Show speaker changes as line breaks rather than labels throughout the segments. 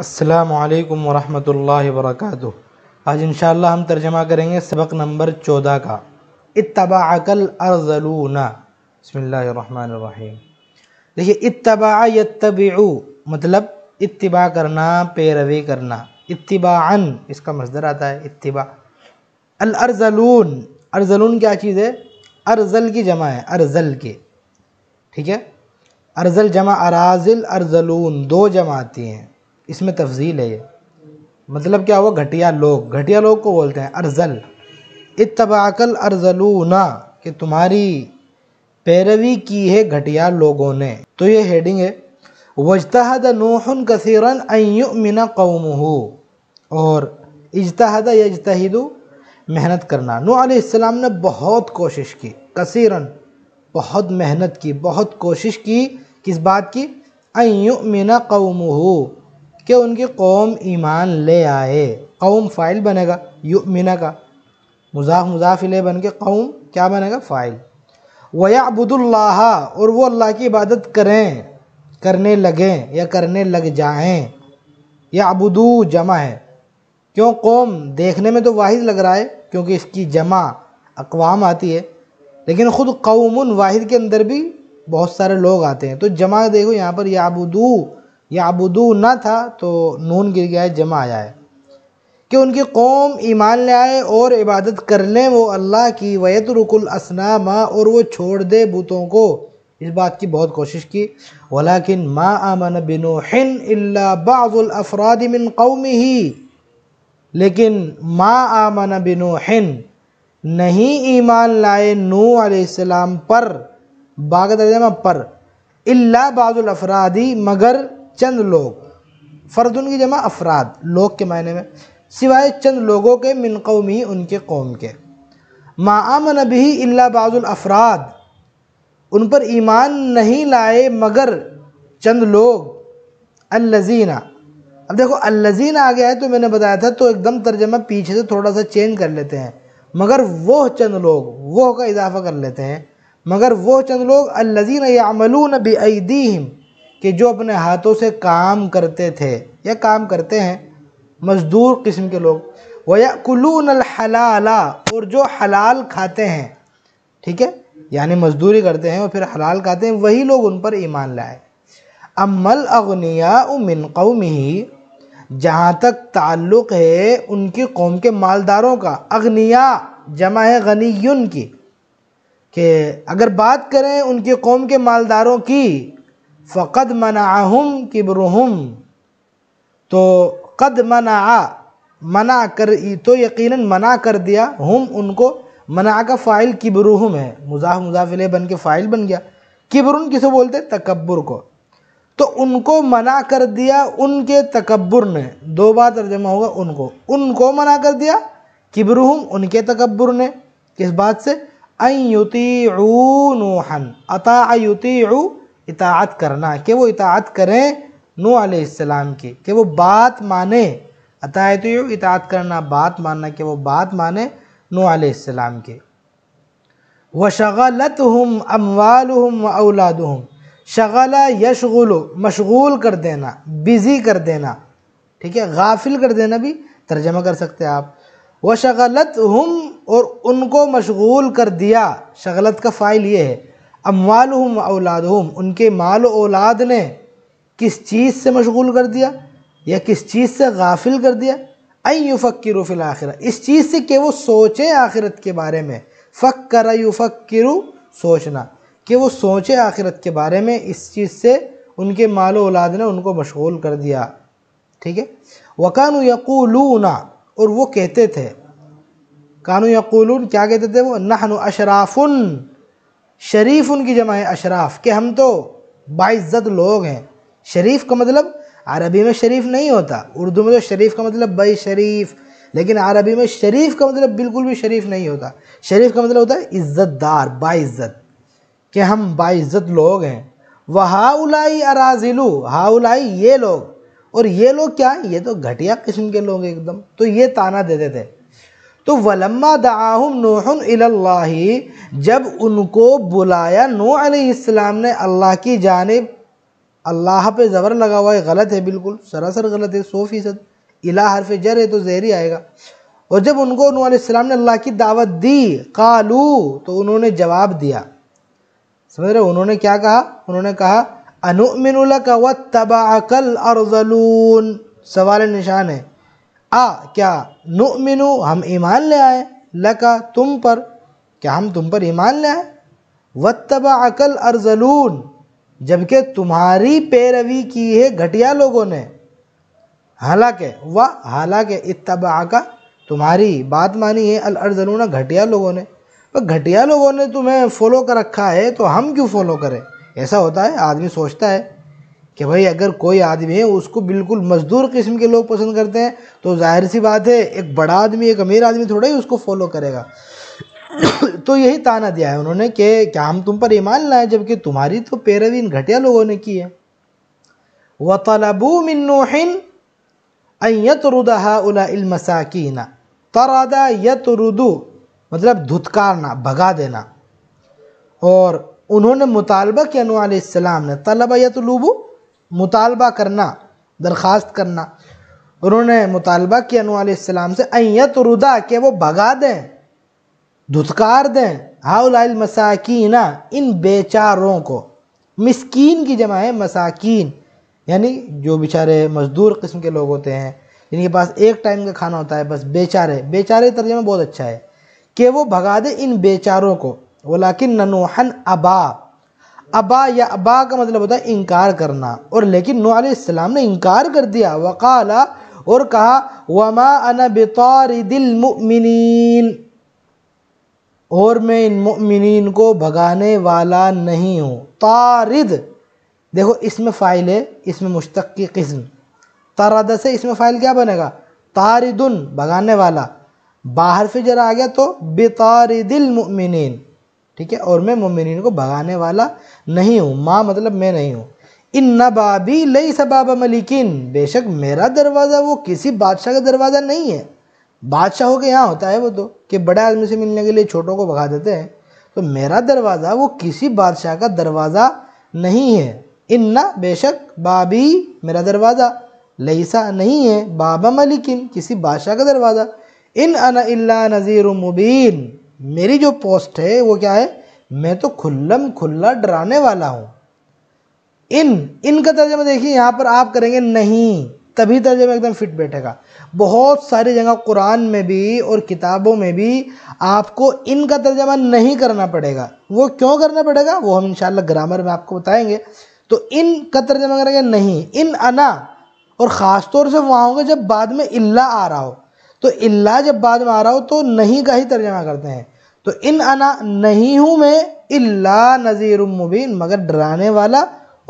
असलकम वरहमल वर्क आज इन हम तर्जमा करेंगे सबक नंबर चौदह का इतबाकल अर्जलूना बसमीम देखिए इतबा य तब मतलब इतबा करना पैरवी करना इतबान इसका मजदर आता है इतबा अलअर्जलून अरजलून क्या चीज़ है अरजल की जमा है अरजल के ठीक है अरजल जमा अराजल अरजलून दो जमा आती हैं इसमें तफजील है ये मतलब क्या हुआ घटिया लोग घटिया लोग को बोलते हैं अर्जल इतबाकल अर्जलूना कि तुम्हारी पैरवी की है घटिया लोगों ने तो ये हेडिंग है वजतहद नूहन कसीरन मिना कौम और इजतहद यजतहद मेहनत करना नू आसम ने बहुत कोशिश की कसीरन बहुत मेहनत की बहुत कोशिश की किस बात की मिना कौम कि उनकी कौम ईमान ले आए कौम फ़ाइल बनेगा युमिना का मजाक मजाफिल बन के कौम क्या बनेगा फ़ाइल वयाबुदुल्लाह और वो अल्लाह की इबादत करें करने लगें या करने लग जाएं या अबुदू जमा है क्यों कौम देखने में तो वाहिद लग रहा है क्योंकि इसकी जमा अकवाम आती है लेकिन ख़ुद कौमन वाहिद के अंदर भी बहुत सारे लोग आते हैं तो जमा देखो यहाँ पर अबुदू या अबुदू ना था तो नून गिर गया है जमा आया है कि उनकी कौम ईमान ले आए और इबादत कर लें वो अल्लाह की वैत रुकुल असनामा और वो छोड़ दे बुतों को इस बात की बहुत कोशिश की वलाकिन मा आमन बिनोहिन बाज़ुलअफ़राद मिन कौम ही लेकिन मा आमन हिन नहीं ईमान लाए नू आसमाम पर बागत पर इल्ला अफरादी मगर चंद लोग फ़र्द की जमा अफराद लोग के मायने में सिवाय चंद लोगों के मिन कौमी उनके कौम के मामन इल्ला बाज़ुल अफराद उन पर ईमान नहीं लाए मगर चंद लोग अल्लजीना अब देखो अल्लजीना आ गया है तो मैंने बताया था तो एकदम तर्जमा पीछे से थोड़ा सा चेंज कर लेते हैं मगर वह चंद लोग वह का इजाफा कर लेते हैं मगर वह चंद लोग अल्लजीन यामलून बेदीम कि जो अपने हाथों से काम करते थे या काम करते हैं मज़दूर किस्म के लोग वया कुलून हलाला और जो हलाल खाते हैं ठीक है यानी मजदूरी करते हैं और फिर हलाल खाते हैं वही लोग उन पर ईमान लाए अमल अगनिया उमिन कौम ही जहाँ तक ताल्लुक़ है उनकी कौम के मालदारों का अगनिया जमा है गनी की कि अगर बात करें उनकी कौम के मालदारों की फ़कद मनाहम किबरहम तो कद मना मना कर तो यकीनन मना कर दिया हम उनको मना का फ़ाइल किबरहम है मुजाह मुजाफिले बन के फ़ाइल बन गया किबरुन किसे बोलते तकबर को तो उनको मना कर दिया उनके तकबर ने दो बार तर्जमा होगा उनको उनको मना कर दिया किबरुहम उनके तकबर ने किस बात से अयुति नूहन अता युति इतात करना कि वो इतात करें नू आसमाम की कि वो बात माने अतः तो ये इतात करना बात मानना कि वो बात माने नू आसमाम की व शगलत हम अमवाल हम औलाद हम शगला यशगुल मशगूल कर देना बिज़ी कर देना ठीक है गाफिल कर देना भी तर्जमा कर सकते हैं आप व हम और उनको मशगूल कर दिया शगलत का फ़ाइल ये है अमवालहम औलादहम उनके माल औलाद ने किस चीज़ से मशगूल कर दिया या किस चीज़ से गाफिल कर दिया अन युफ़क्र फ़िल आखिरत इस चीज़ से कि वो सोचे आखिरत के बारे में फ़क्र युफ़क्र सोचना कि वो सोचे आखिरत के बारे में इस चीज़ से उनके माल औलाद ने उनको मशगूल कर दिया ठीक है वकान यकूलूना और वो कहते थे कानू यकूलून क्या कहते थे वो नहन अशराफ़ुन शरीफ उनकी जमा है अशराफ के हम तो बाइज़्ज़त लोग हैं शरीफ का मतलब अरबी में शरीफ नहीं होता उर्दू में तो शरीफ का मतलब बई शरीफ लेकिन अरबी में शरीफ का मतलब बिल्कुल भी शरीफ नहीं होता शरीफ का मतलब होता है इज़्ज़तदार बाइज़्ज़त कि हम बाइज़्ज़त लोग हैं वह हाउलाई अराजिलू हाउलाई उलाई ये लोग और ये लोग क्या ये तो घटिया किस्म के लोग एकदम तो ये ताना देते थे तो वलम्मा दाहम अल्लाह जब उनको बुलाया नो अलैहिस्सलाम ने अल्लाह की जानब अल्लाह पे ज़बर लगा हुआ है गलत है बिल्कुल सरासर गलत है सौ फ़ीसद इला हरफ जर है तो जहर ही आएगा और जब उनको नू आसमाम ने अल्लाह की दावत दी कालू तो उन्होंने जवाब दिया समझ रहे उन्होंने क्या कहा उन्होंने कहा अनुमिन व तबाकल अरजलून सवाल निशान है आ क्या नुमिनु हम ईमान ले आए लका तुम पर क्या हम तुम पर ईमान ले आए वत्तबा अकल अर्जलून जबकि तुम्हारी पैरवी की है घटिया लोगों ने हालांकि वह हालांकि इतबा का तुम्हारी बात मानी है अल अर्जलूना घटिया लोगों ने पर घटिया लोगों ने तुम्हें फॉलो कर रखा है तो हम क्यों फॉलो करें ऐसा होता है आदमी सोचता है कि भाई अगर कोई आदमी है उसको बिल्कुल मजदूर किस्म के लोग पसंद करते हैं तो जाहिर सी बात है एक बड़ा आदमी एक अमीर आदमी थोड़ा ही उसको फॉलो करेगा तो यही ताना दिया है उन्होंने कि क्या हम तुम पर ईमान लाए जबकि तुम्हारी तो पैरवी इन घटिया लोगों ने की है व तलबू मिन नोहिन यत रुदा उलमसाकीना तरादा यत रुदू मतलब धुतकारना भगा देना और उन्होंने मुतालबा किया नू आसमाम ने तलबा यतलूबू मुतालबा करना दरख्वास्त करना उन्होंने मुतालबा किया नू से अयत रुदा के वो भगा दें धुतकार दें हाउलाइल मसाकिन इन बेचारों को मस्किन की जमा है मसाकिन यानी जो बेचारे मज़दूर किस्म के लोग होते हैं जिनके पास एक टाइम का खाना होता है बस बेचारे बेचारे तर्जमा बहुत अच्छा है कि वो भगा दें इन बेचारों को लाकिन ननोहन अबा अबा या अबा का मतलब होता है इनकार करना और लेकिन नू आसमाम ने इनकार कर दिया वकाला और कहा वमा अना बेतौर और मैं इन मुमिन को भगाने वाला नहीं हूँ तारद देखो इसमें फ़ाइल है इसमें मुश्तक की किस्म तारद से इसमें फ़ाइल क्या बनेगा तारदन भगाने वाला बाहर से जरा आ गया तो बेतारदिल मिन ठीक है और मैं मुमिन को भगाने वाला नहीं हूँ माँ मतलब मैं नहीं हूँ इन नबाबी लई सबाब मलिकिन बेशक मेरा दरवाज़ा वो किसी बादशाह का दरवाज़ा नहीं है हो के यहाँ होता है वो तो कि बड़े आदमी से मिलने के लिए छोटों को भगा देते हैं तो मेरा दरवाज़ा वो किसी बादशाह का दरवाज़ा नहीं है इन न बेशक बाबी मेरा दरवाज़ा लईसा नहीं है बाबा मलिकिन किसी बादशाह का दरवाज़ा इन अना नज़ीर मुबीन मेरी जो पोस्ट है वो क्या है मैं तो खुल्लम खुल्ला डराने वाला हूँ इन इन का तर्जमा देखिए यहाँ पर आप करेंगे नहीं तभी तर्जमा एकदम फिट बैठेगा बहुत सारी जगह कुरान में भी और किताबों में भी आपको इन का तर्जमा नहीं करना पड़ेगा वो क्यों करना पड़ेगा वो हम इंशाल्लाह ग्रामर में आपको बताएंगे तो इन का तर्जमा करेंगे नहीं इन अना और ख़ास तौर से वहाँ होंगे जब बाद में इल्ला आ रहा हो तो इल्ला जब बाद में आ रहा हो तो नहीं का ही तर्जमा करते हैं तो इन अना नहीं हूँ मैं इल्ला नज़ीर मुबीन मगर डराने वाला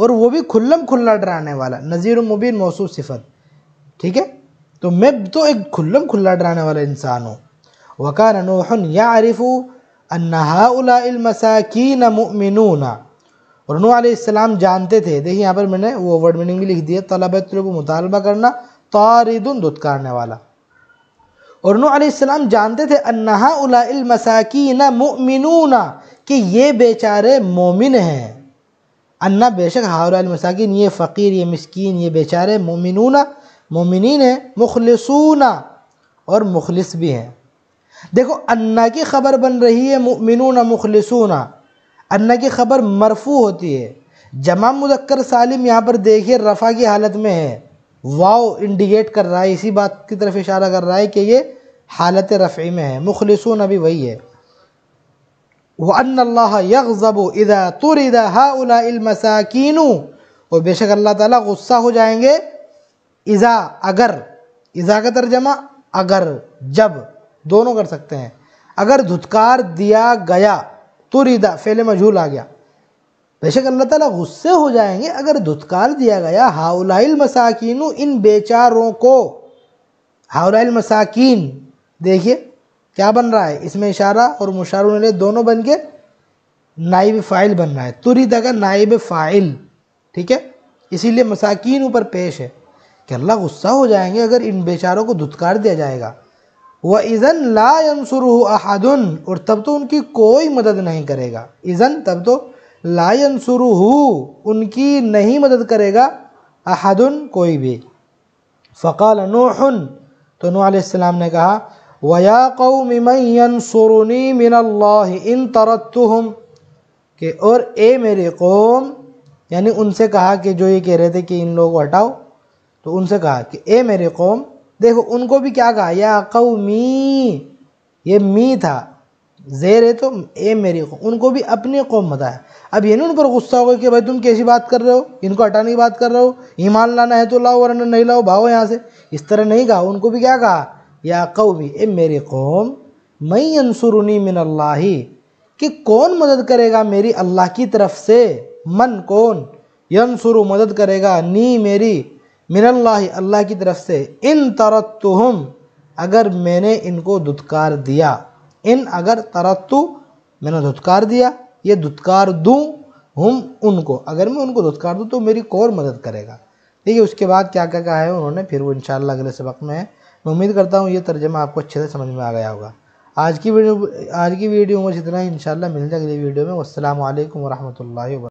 और वो भी खुल्लम खुल्ला डराने वाला नज़ीर मुबीन मौसू सिफत ठीक है तो मैं तो एक खुल्लम खुल्ला डराने वाला इंसान हूँ वक़ान नूहन या आरिफ़ू अन्हाउलमसाकीन मुमिनूना और नू आसमाम जानते थे देखिए यहाँ पर मैंने वो वर्ड मीनिंग भी लिख दिया तलब मुतालबा करना तारिदन दुत्कारने वाला और नूसम जानते थे अन्ना उलामसाकीना कि ये बेचारे मोमिन हैं अन्ना बेशक हाउलमसाकिन ये फ़कीर ये मस्किन ये बेचारे मोमिन मोमिन हैं मुखलसूना और मुखलस भी हैं देखो अन्ना की खबर बन रही है मुमिनूना मुखलसूना अन्ना की खबर मरफू होती है जमा मुदक्कर सालिम यहाँ पर देखिए रफ़ा की हालत में है वाव इंडिकेट कर रहा है इसी बात की तरफ इशारा कर रहा है कि ये हालत रफ़ी में है मुखलसून अभी वही है वन इदा तुरदा हाउलामसाकिन और बेशक अल्लाह ताला गुस्सा हो जाएंगे इज़ा अगर इज़ा का तर्जमा अगर जब दोनों कर सकते हैं अगर धुतकार दिया गया तुरदा फेले मजहूल आ गया बेशक अल्लाह ताला गुस्से हो जाएंगे अगर धुतकार दिया गया हाउलाइल मसाकिन इन बेचारों को हाउलाइल मसाकिन देखिए क्या बन रहा है इसमें इशारा और मुशार दोनों बन के नाइब फ़ाइल बन रहा है तुरी का नाइब फ़ाइल ठीक है इसीलिए मसाकिन ऊपर पेश है कि अल्लाह गुस्सा हो जाएंगे अगर इन बेचारों को धुतकार दिया जाएगा वह इज़न ला अनसर और तब तो उनकी कोई मदद नहीं करेगा इज़न तब तो लायन शुरू उनकी नहीं मदद करेगा अहदन कोई भी फ़काल नोहन तो नूसम ने कहा वया कौम सुरुनी मिन इन तरतम के और ए मेरे कौम यानी उनसे कहा कि जो ये कह रहे थे कि इन लोगों को हटाओ तो उनसे कहा कि ए मेरे कौम देखो उनको भी क्या कहा या कौमी ये मी था जेर है तो ए मेरी कौम उनको भी अपनी कौम बताया अब ये नहीं उन पर गुस्सा होगा कि भाई तुम कैसी बात कर रहे हो इनको हटाने की बात कर रहे हो ईमान लाना है तो लाओ वरना नहीं लाओ भाओ यहाँ से इस तरह नहीं कहा उनको भी क्या कहा या भी ए मेरी कौम मई अनसुरुनी मिन अल्लाह कि कौन मदद करेगा मेरी अल्लाह की तरफ से मन कौन यंसुरु मदद करेगा नी मेरी मिन अल्लाह अल्लाह की तरफ से इन हम अगर मैंने इनको धुतकार दिया इन अगर तरत्तु मैंने धुतकार दिया ये दुत्कार दूँ हम उनको अगर मैं उनको दुत्कार दूँ तो मेरी कौर मदद करेगा ठीक है उसके बाद क्या क्या कहा है उन्होंने फिर वो इन अगले सबक में है मैं उम्मीद करता हूँ ये तर्जमा आपको अच्छे से समझ में आ गया होगा आज की वीडियो आज की वीडियो में इतना ही इन मिल जाए अगली वीडियो में असल वरहमल वर्क